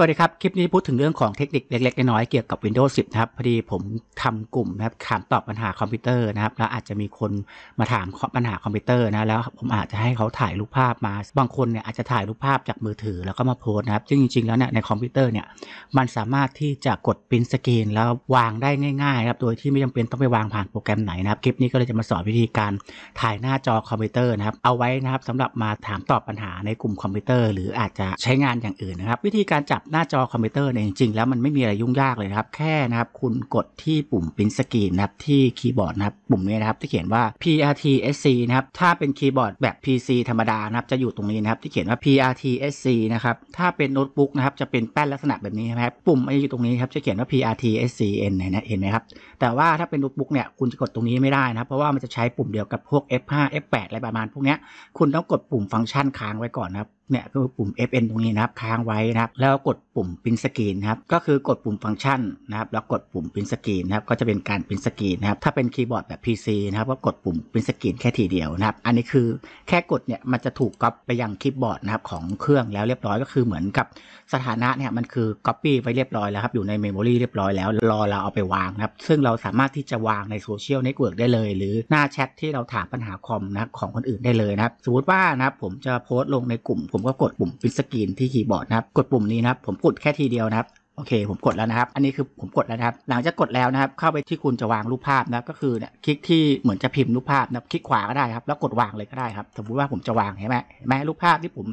สวัสดีครับคลิปนี้พูดถึงเรื่องของเทคนิคเล็ก ๆ น้อยๆเกี่ยวกับ Windows 10 นะครับพอดีผมทำกลุ่มนะครับถามตอบปัญหาคอมพิวเตอร์นะครับแล้วอาจจะมีคนมาถามปัญหาคอมพิวเตอร์นะแล้วผมอาจจะให้เขาถ่ายรูปภาพมาบางคนเนี่ยอาจจะถ่ายรูปภาพจากมือถือแล้วก็มาโพสนะครับซึ่งจริงๆแล้วเนี่ยในคอมพิวเตอร์เนี่ยมันสามารถที่จะกดปริ้นสกรีน แล้ววางได้ง่ายๆครับโดยที่ไม่จำเป็นต้องไปวางผ่านโปรแกรมไหนนะครับคลิปนี้ก็เลยจะมาสอนวิธีการถ่ายหน้าจอคอมพิวเตอร์นะครับเอาไว้นะครับสำหรับมาถามตอบปัญหาในกลุ่มคอมพิวเตอร์หรืออาจจะใช้งานอย่างอื่นนะครับวิธีการจับหน้าจอคอมพิวเตอร์เนี่ยจริงๆแล้วมันไม่มีอะไรยุ่งยากเลยครับแค่นะครับคุณกดที่ปุ่มปิ้นสกรีนนะครับที่คีย์บอร์ดนะครับ ปุ่มนี้นะครับที่เขียนว่า PRTSC นะครับถ้าเป็นคีย์บอร์ดแบบ PC ธรรมดานะครับจะอยู่ตรงนี้นะครับที่เขียนว่า PRTSC นะครับถ้าเป็นโน้ตบุ๊กนะครับจะเป็นแป้นลักษณะแบบนี้นะครับปุ่มม่อยู่ตรงนี้ครับจะเขียนว่า PRTSCN นะเห็นไหมครับแต่ว่าถ้าเป็นโน้ตบุ๊กเนี่ยคุณจะกดตรงนี้ไม่ได้นะครับเพราะว่ามันจะใช้ปุ่มเดียวกับพวก F5 F8 อะไรประมาณ พวกนี้คุณต้องกดปุ่มฟังก์ชันค้างไว้ก่อนนะครับเนี่ยคือปุ่ม FN ตรงนี้นะครับค้างไว้นะครับแล้วกกดปุ่มปินสกรีนครับก็คือกดปุ่มฟังก์ชันนะครับแล้วกดปุ่มปินสกรีนนะครับ ก็จะเป็นการปินสกรีนนะครับ ถ้าเป็นคีย์บอร์ดแบบ PC นะครับก็กดปุ่มปินสกรีนแค่ทีเดียวนะครับอันนี้คือแค่กดเนี่ยมันจะถูกก๊อปไปยังคีย์บอร์ดนะครับของเครื่องแล้วเรียบร้อย ก็คือเหมือนกับสถานะเนี่ยมันคือก๊อปปี้ไปเรียบร้อยแล้วครับ อยู่ในเมมโมรีเรียบร้อยแล้วรอเราเอาไปวางนะครับซึ่งเราสามารถที่จะวางในโซเชียลเน็ตเวิร์กได้เลยหรือหน้าแชทที่เราถามปัญหาคอมนะของคนอื่นได้เลยนะครับสมมติว่านะครับผมจะโพสต์ลงในกลุ่ม ผมก็กดปุ่มปิ้สกรีนที่คีย์บอร์ดนะครับกดปุ่มนี้นะครับับผมกดแค่ทีเดียวนะครับโอเคผมกดแล้วนะครับอันนี้คือผมกดแล้วนะครับ หลังจากกดแล้วนะครับเข้าไปที่คุณจะวางรูปภาพนะก็คือเนี่ยคลิกที่เหมือนจะพิมพ์รูปภาพนะคลิกขวาก็ได้ครับ แล้วกดวางเลยก็ได้ครับสมมติว่าผมจะวางใช่ไหมแม้รูปภาพที่ผม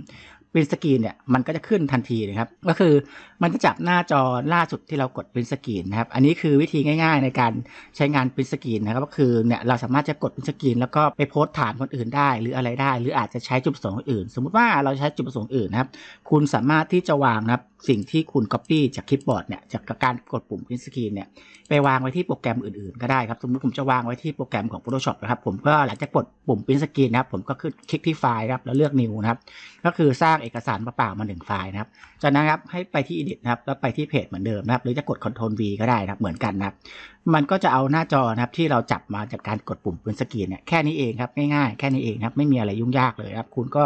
วินสกรีนเนี่ยมันก็จะขึ้นทันทีนะครับ ก็คือมันจะจับหน้าจอล่าสุดที่เรากดวินสกรีนนะครับ อันนี้คือวิธีง่ายๆ ในการใช้งานวินสกรีนนะครับ ก็คือเนี่ยเราสามารถจะกดวินสกรีนแล้วก็ไปโพสต์ถามคนอื่นได้ หรืออะไรได้ หรืออาจจะใช้จุดประสงค์อื่นสมมุติว่าเราใช้จุดประสงค์อื่นนะครับคุณสามารถที่จะวางนะครับสิ่งที่คุณ Copy จากคลิปบอร์ดเนี่ยจากการกดปุ่มวินสกรีนเนี่ยไปวางไว้ที่โปรแกรมอื่นๆก็ได้ครับสมมติผมจะวางไว้ที่โปรแกรมของ Photoshop นะครับผมก็หลังจากกดปุ่มปินสกรีนนะครับ ผมก็คคลิกที่ไฟล์ครับแล้วเลือก New นะครับก็คือสร้างเอกสารเปล่าๆมาหนึ่งไฟล์นะครับ จากนั้นครับให้ไปที่ edit นะครับ แล้วไปที่เพจเหมือนเดิมนะครับ หรือจะกด c t r l v ก็ได้นะครับเหมือนกันนะครับ มันก็จะเอาหน้าจอนะครับ ที่เราจับมาจากการกดปุ่มบนสกรีนเนี่ยแค่นี้เองครับ ง่ายๆแค่นี้เองครับ ไม่มีอะไรยุ่งยากเลยครับคุณก็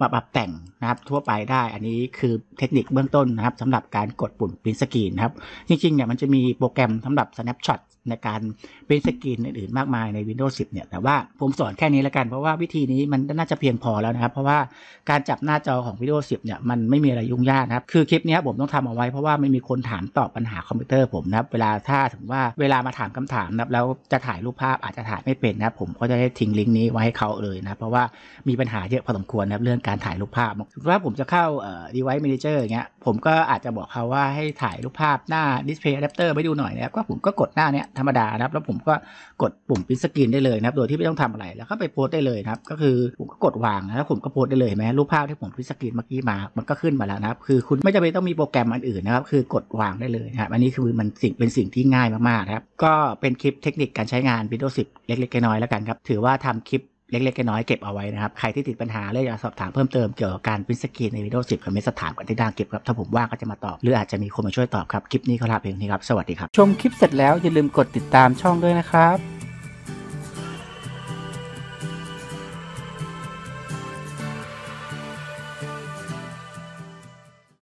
มาปรับแต่งนะครับทั่วไปได้อันนี้คือเทคนิคเบื้องต้นนะครับสำหรับการกดปุ่มปรินสกรีนครับจริงๆเนี่ยมันจะมีโปรแกรมสำหรับ snapshot ในการเป็นสกินอื่น ๆ มากมายใน Windows 10 เนี่ย แต่ว่าผมสอนแค่นี้แล้วกัน เพราะว่าวิธีนี้มันน่าจะเพียงพอแล้วนะครับ เพราะว่าการจับหน้าจอของ Windows 10 เนี่ย มันไม่มีอะไรยุ่งยากนะครับ คือคลิปนี้ผมต้องทำเอาไว้เพราะว่าไม่มีคนถามตอบปัญหาคอมพิวเตอร์ผมนะครับ เวลาถ้าถึงว่าเวลามาถามคำถามนะครับแล้วจะถ่ายรูปภาพอาจจะถ่ายไม่เป็นนะครับผมก็จะได้ทิ้งลิงก์นี้ไว้ให้เขาเลยนะเพราะว่ามีปัญหาเยอะพอสมควรนะครับเรื่องการถ่ายรูปภาพว่าผมจะเข้าเอ่อ device manager อย่างเงี้ยผมก็อาจจะบอกเขาว่าให้ถ่ายรูปภาพหน้า display adapter ไปดูหน่อยนะครับก็ผมก็กดหน้าเนี้ยธรรมดานะครับแล้วผมก็กดปุ่มปิสกินได้เลยนะครับโดยที่ไม่ต้องทำอะไร แล้วก็ไปโพสได้เลยนะครับก็คือผมก็กดวางแล้วผมก็โพสได้เลยไหมรูปภาพที่ผมพิสกินเมื่อกี้มา มันก็ขึ้นมาแล้วนะครับคือคุณไม่จำเป็นต้องมีโปรแกรมอันอื่นนะครับคือกดวางได้เลยนะครับอันนี้คือมันสิ่งเป็นสิ่งที่ง่ายมากๆครับก็เป็นคลิปเทคนิคการใช้งาน Windows 10เล็กๆน้อยๆแล้วกันครับถือว่าทำคลิปเล็ก ๆ น้อยๆเก็บเอาไว้นะครับ ใครที่ติดปัญหาเรื่องอยากสอบถามเพิ่มเติมเกี่ยวกับการพิมพ์สกีในวิดีโอสิบคอมเมนต์สถามกันที่ด้านเก็บครับ ถ้าผมว่างก็จะมาตอบหรืออาจจะมีคนมาช่วยตอบครับ คลิปนี้ก็ลาเพียงนี้ครับ สวัสดีครับ ชมคลิปเสร็จแล้ว อย่าลืมกดติดตามช่องด้วยนะครับ